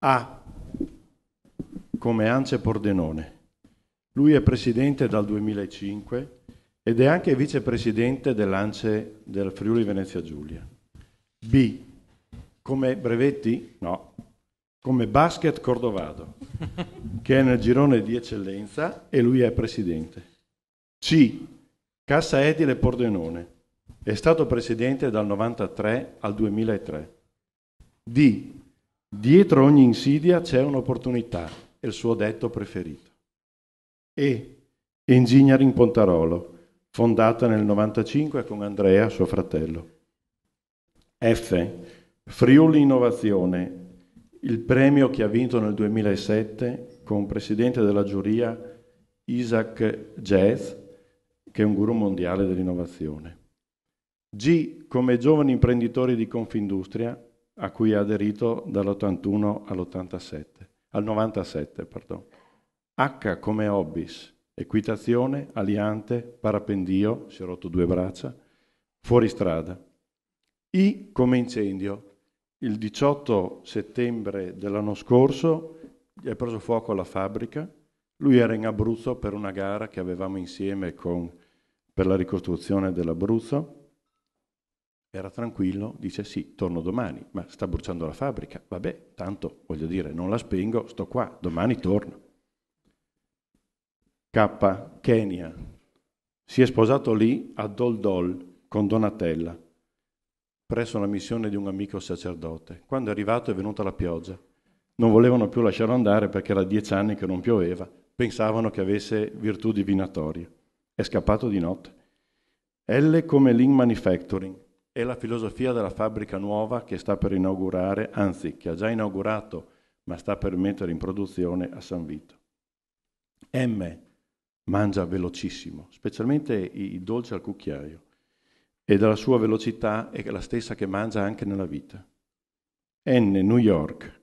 A come Ance Pordenone. Lui è presidente dal 2005 ed è anche vicepresidente dell'Ance del Friuli Venezia Giulia. B come brevetti? No, come basket Cordovado, che è nel girone di eccellenza e lui è presidente. C. Cassa Edile Pordenone, è stato presidente dal 1993 al 2003. D. Dietro ogni insidia c'è un'opportunità, è il suo detto preferito. E Engineering Pontarolo, fondata nel 1995 con Andrea, suo fratello. F. Friuli Innovazione, il premio che ha vinto nel 2007 con presidente della giuria Isaac Jazz, che è un guru mondiale dell'innovazione. G. Come giovani imprenditori di Confindustria, a cui ha aderito dall'81 all'87, al 97, pardon. H come hobbies, equitazione, aliante, parapendio, si è rotto due braccia, fuoristrada. I come incendio. Il 18 settembre dell'anno scorso gli è preso fuoco la fabbrica, lui era in Abruzzo per una gara che avevamo insieme con, per la ricostruzione dell'Abruzzo era tranquillo, dice sì, torno domani, ma sta bruciando la fabbrica. Vabbè, tanto voglio dire, non la spengo, sto qua, domani torno. K, Kenya, si è sposato lì a Dol Dol con Donatella, presso la missione di un amico sacerdote. Quando è arrivato è venuta la pioggia. Non volevano più lasciarlo andare perché era dieci anni che non pioveva, pensavano che avesse virtù divinatoria. È scappato di notte. L come Lean Manufacturing è la filosofia della fabbrica nuova che sta per inaugurare, anzi che ha già inaugurato ma sta per mettere in produzione a San Vito. M mangia velocissimo, specialmente i, dolci al cucchiaio e dalla sua velocità è la stessa che mangia anche nella vita. N. New York.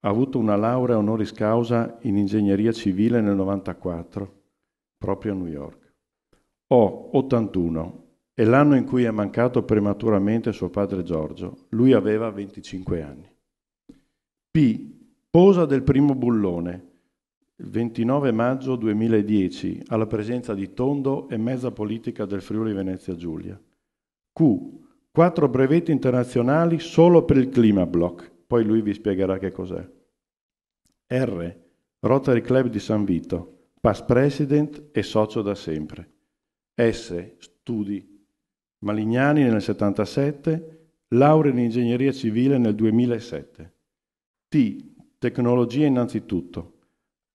Ha avuto una laurea honoris causa in ingegneria civile nel 94, proprio a New York. O. 81. È l'anno in cui è mancato prematuramente suo padre Giorgio. Lui aveva 25 anni. P. Posa del primo bullone, 29 maggio 2010, alla presenza di Tondo e mezza politica del Friuli Venezia Giulia. Q. Quattro brevetti internazionali solo per il Clima Block. Poi lui vi spiegherà che cos'è. R. Rotary Club di San Vito, past president e socio da sempre. S. Studi Malignani nel 1977, laurea in ingegneria civile nel 2007. T. Tecnologia innanzitutto.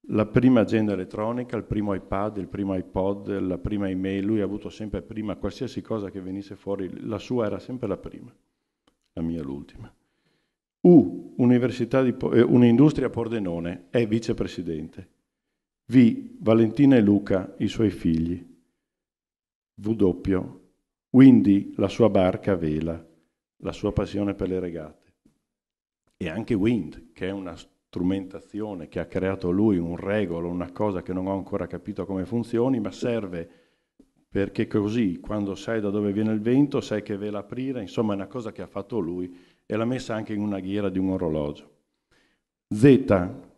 La prima agenda elettronica, il primo iPad, il primo iPod, la prima email, lui ha avuto sempre prima qualsiasi cosa che venisse fuori, la sua era sempre la prima, la mia l'ultima. U, Università di, eh, Un'Industria Pordenone, è vicepresidente. V, Valentina e Luca, i suoi figli. W, quindi la sua barca a vela, la sua passione per le regate e anche Wind, che è una strumentazione che ha creato lui, un regolo, una cosa che non ho ancora capito come funzioni, ma serve perché così quando sai da dove viene il vento, sai che vela aprire, insomma è una cosa che ha fatto lui e l'ha messa anche in una ghiera di un orologio. Z,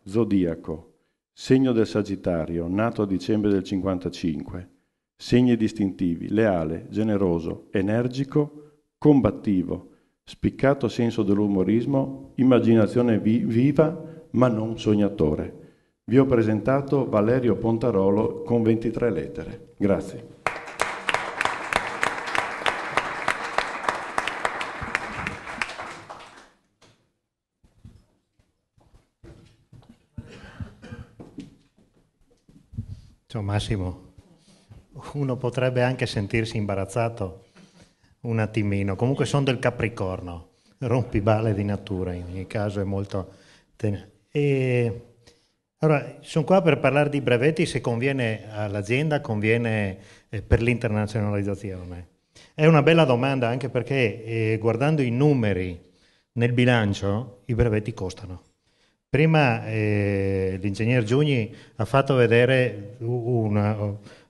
zodiaco, segno del Sagittario, nato a dicembre del 55 Segni distintivi, leale, generoso, energico, combattivo, spiccato senso dell'umorismo, immaginazione vi- viva, ma non sognatore. Vi ho presentato Valerio Pontarolo con 23 lettere. Grazie. Ciao Massimo uno potrebbe anche sentirsi imbarazzato un attimino. Comunque sono del Capricorno, rompibale di natura, in ogni caso è molto... Ten- e... Allora, sono qua per parlare di brevetti, se conviene all'azienda, conviene eh, per l'internazionalizzazione. È una bella domanda anche perché eh, guardando i numeri nel bilancio, i brevetti costano. Prima eh, l'ingegner Giugni ha fatto vedere una,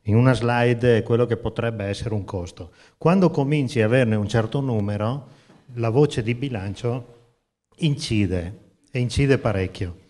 in una slide quello che potrebbe essere un costo. Quando cominci a averne un certo numero, la voce di bilancio incide e incide parecchio.